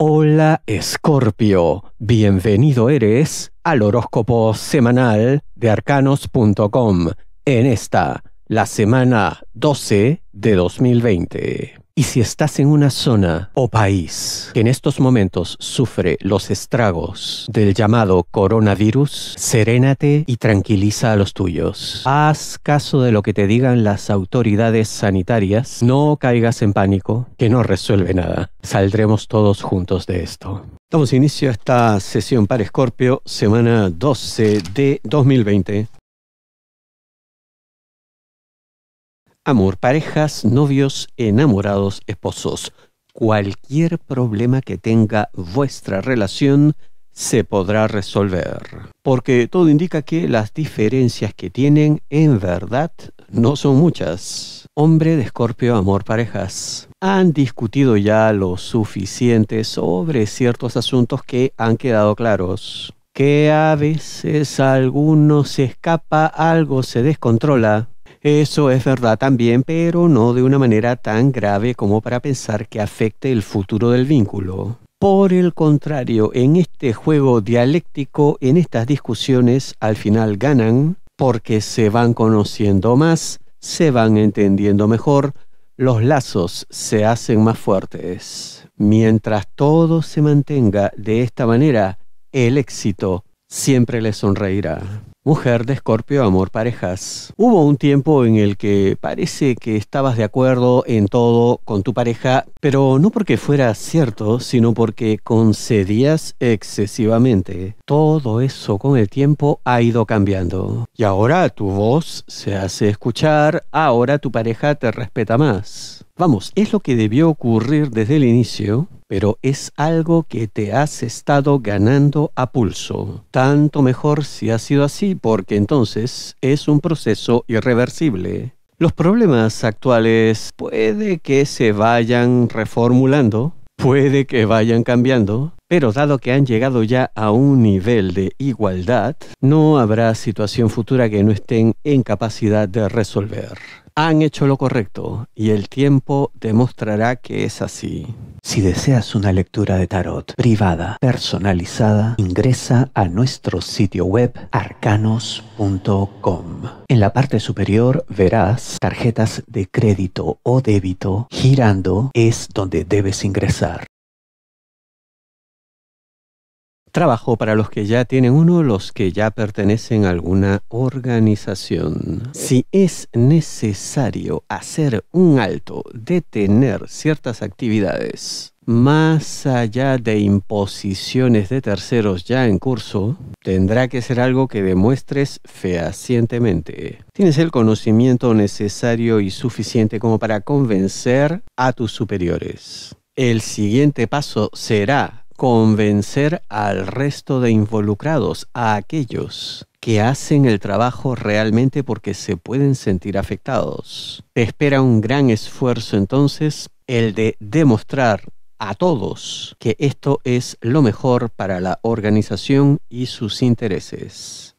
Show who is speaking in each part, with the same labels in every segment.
Speaker 1: Hola Escorpio, bienvenido eres al horóscopo semanal de arcanos.com en esta, la semana 12 de 2020. Y si estás en una zona o país que en estos momentos sufre los estragos del llamado coronavirus, serénate y tranquiliza a los tuyos. Haz caso de lo que te digan las autoridades sanitarias, no caigas en pánico, que no resuelve nada. Saldremos todos juntos de esto. Damos inicio a esta sesión para Escorpio, semana 12 de 2020. amor, parejas, novios, enamorados, esposos. Cualquier problema que tenga vuestra relación se podrá resolver, porque todo indica que las diferencias que tienen en verdad no son muchas. Hombre de Escorpio, amor, parejas. Han discutido ya lo suficiente sobre ciertos asuntos que han quedado claros que a veces alguno se escapa, algo se descontrola, eso es verdad también, pero no de una manera tan grave como para pensar que afecte el futuro del vínculo. Por el contrario, en este juego dialéctico, en estas discusiones, al final ganan porque se van conociendo más, se van entendiendo mejor, los lazos se hacen más fuertes. Mientras todo se mantenga de esta manera, el éxito siempre les sonreirá. Mujer de Escorpio, amor, parejas. Hubo un tiempo en el que parece que estabas de acuerdo en todo con tu pareja, pero no porque fuera cierto, sino porque concedías excesivamente. Todo eso con el tiempo ha ido cambiando. Y ahora tu voz se hace escuchar, ahora tu pareja te respeta más. Vamos, es lo que debió ocurrir desde el inicio, pero es algo que te has estado ganando a pulso. Tanto mejor si ha sido así, porque entonces es un proceso irreversible. Los problemas actuales puede que se vayan reformulando, puede que vayan cambiando, pero dado que han llegado ya a un nivel de igualdad, no habrá situación futura que no estén en capacidad de resolver han hecho lo correcto y el tiempo demostrará que es así. Si deseas una lectura de tarot privada, personalizada, ingresa a nuestro sitio web arcanos.com. En la parte superior verás tarjetas de crédito o débito girando es donde debes ingresar trabajo para los que ya tienen uno, los que ya pertenecen a alguna organización. Si es necesario hacer un alto, detener ciertas actividades, más allá de imposiciones de terceros ya en curso, tendrá que ser algo que demuestres fehacientemente. Tienes el conocimiento necesario y suficiente como para convencer a tus superiores. El siguiente paso será convencer al resto de involucrados, a aquellos que hacen el trabajo realmente porque se pueden sentir afectados. Te espera un gran esfuerzo entonces, el de demostrar a todos que esto es lo mejor para la organización y sus intereses.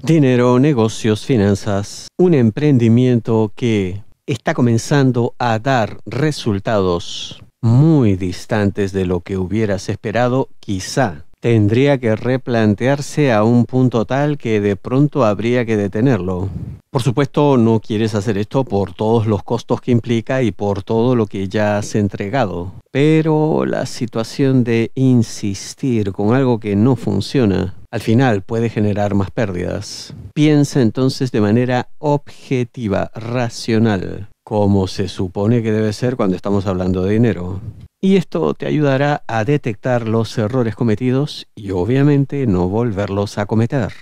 Speaker 1: Dinero, negocios, finanzas, un emprendimiento que está comenzando a dar resultados muy distantes de lo que hubieras esperado, quizá tendría que replantearse a un punto tal que de pronto habría que detenerlo. Por supuesto, no quieres hacer esto por todos los costos que implica y por todo lo que ya has entregado, pero la situación de insistir con algo que no funciona al final puede generar más pérdidas. Piensa entonces de manera objetiva, racional como se supone que debe ser cuando estamos hablando de dinero. Y esto te ayudará a detectar los errores cometidos y obviamente no volverlos a cometer.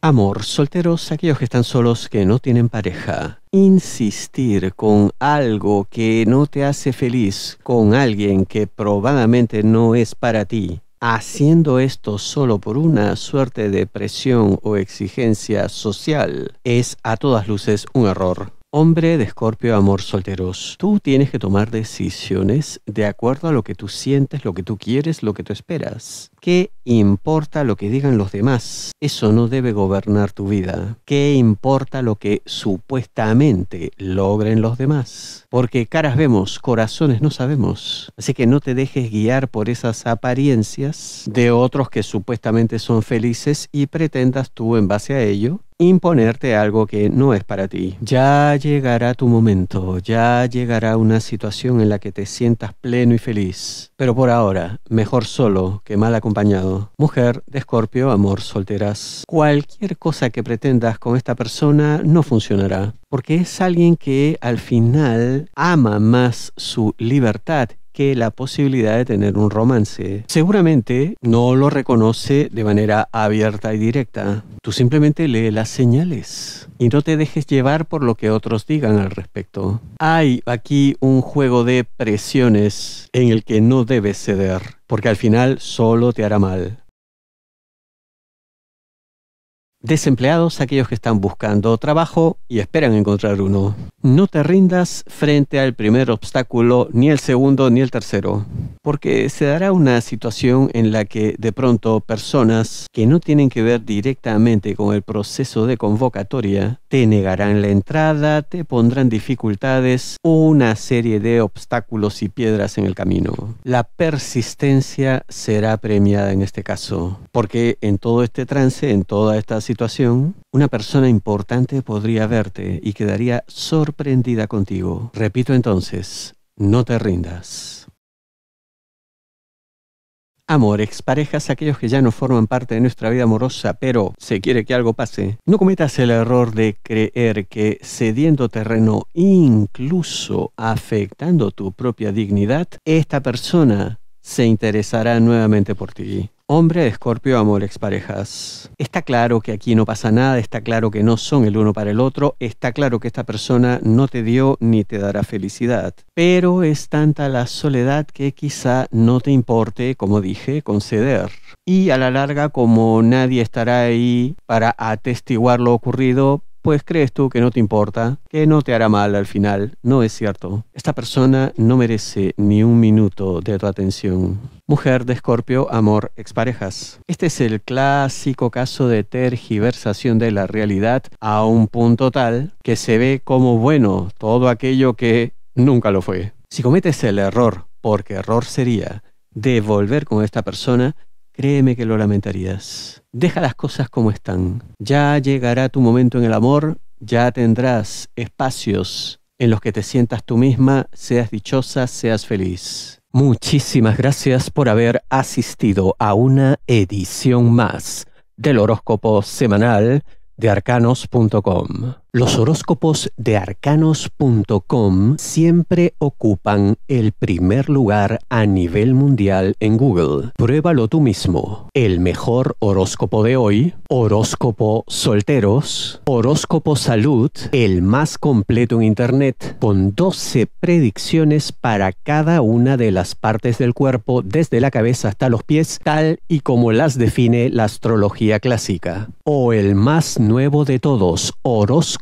Speaker 1: Amor, solteros, aquellos que están solos, que no tienen pareja. Insistir con algo que no te hace feliz, con alguien que probablemente no es para ti haciendo esto solo por una suerte de presión o exigencia social es a todas luces un error. Hombre de escorpio, amor solteros, tú tienes que tomar decisiones de acuerdo a lo que tú sientes, lo que tú quieres, lo que tú esperas. ¿Qué importa lo que digan los demás? Eso no debe gobernar tu vida. ¿Qué importa lo que supuestamente logren los demás? Porque caras vemos, corazones no sabemos. Así que no te dejes guiar por esas apariencias de otros que supuestamente son felices y pretendas tú en base a ello imponerte algo que no es para ti. Ya llegará tu momento, ya llegará una situación en la que te sientas pleno y feliz. Pero por ahora, mejor solo que mal acompañado. Mujer de Escorpio, amor solteras. Cualquier cosa que pretendas con esta persona no funcionará, porque es alguien que al final ama más su libertad que la posibilidad de tener un romance. Seguramente no lo reconoce de manera abierta y directa. Tú simplemente lee las señales y no te dejes llevar por lo que otros digan al respecto. Hay aquí un juego de presiones en el que no debes ceder, porque al final solo te hará mal. Desempleados, aquellos que están buscando trabajo y esperan encontrar uno. No te rindas frente al primer obstáculo, ni el segundo, ni el tercero porque se dará una situación en la que de pronto personas que no tienen que ver directamente con el proceso de convocatoria te negarán la entrada, te pondrán dificultades o una serie de obstáculos y piedras en el camino. La persistencia será premiada en este caso, porque en todo este trance, en toda esta situación, una persona importante podría verte y quedaría sorprendida contigo. Repito entonces, no te rindas amor, parejas, aquellos que ya no forman parte de nuestra vida amorosa, pero se quiere que algo pase, no cometas el error de creer que cediendo terreno, incluso afectando tu propia dignidad, esta persona se interesará nuevamente por ti. Hombre de Escorpio, amor, exparejas. Está claro que aquí no pasa nada, está claro que no son el uno para el otro, está claro que esta persona no te dio ni te dará felicidad. Pero es tanta la soledad que quizá no te importe, como dije, conceder. Y a la larga, como nadie estará ahí para atestiguar lo ocurrido, pues crees tú que no te importa, que no te hará mal al final. No es cierto. Esta persona no merece ni un minuto de tu atención. Mujer de Escorpio, amor, exparejas. Este es el clásico caso de tergiversación de la realidad a un punto tal que se ve como bueno todo aquello que nunca lo fue. Si cometes el error, porque error sería, de volver con esta persona, Créeme que lo lamentarías. Deja las cosas como están. Ya llegará tu momento en el amor, ya tendrás espacios en los que te sientas tú misma, seas dichosa, seas feliz. Muchísimas gracias por haber asistido a una edición más del horóscopo semanal de arcanos.com. Los horóscopos de arcanos.com siempre ocupan el primer lugar a nivel mundial en Google. Pruébalo tú mismo. El mejor horóscopo de hoy, horóscopo solteros, horóscopo salud, el más completo en Internet, con 12 predicciones para cada una de las partes del cuerpo, desde la cabeza hasta los pies, tal y como las define la astrología clásica. O el más nuevo de todos, horóscopo